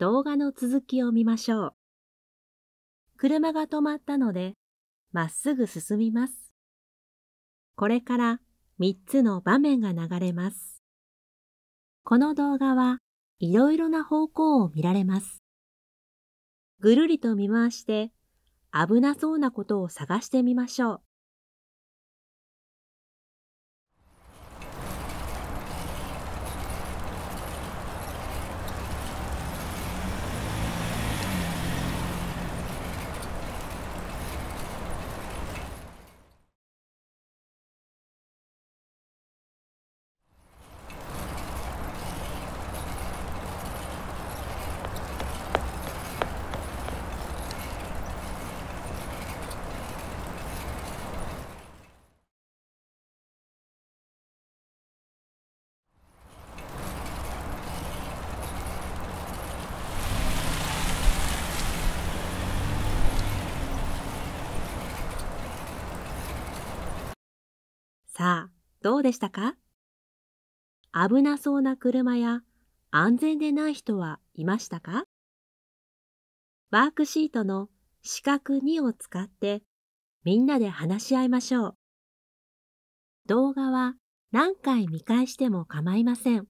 動画の続きを見ましょう。車が止まったので、まっすぐ進みます。これから3つの場面が流れます。この動画はいろいろな方向を見られます。ぐるりと見回して危なそうなことを探してみましょう。さあ、どうでしたか危なそうな車や安全でない人はいましたかワークシートの四角2を使ってみんなで話し合いましょう。動画は何回見返しても構いません。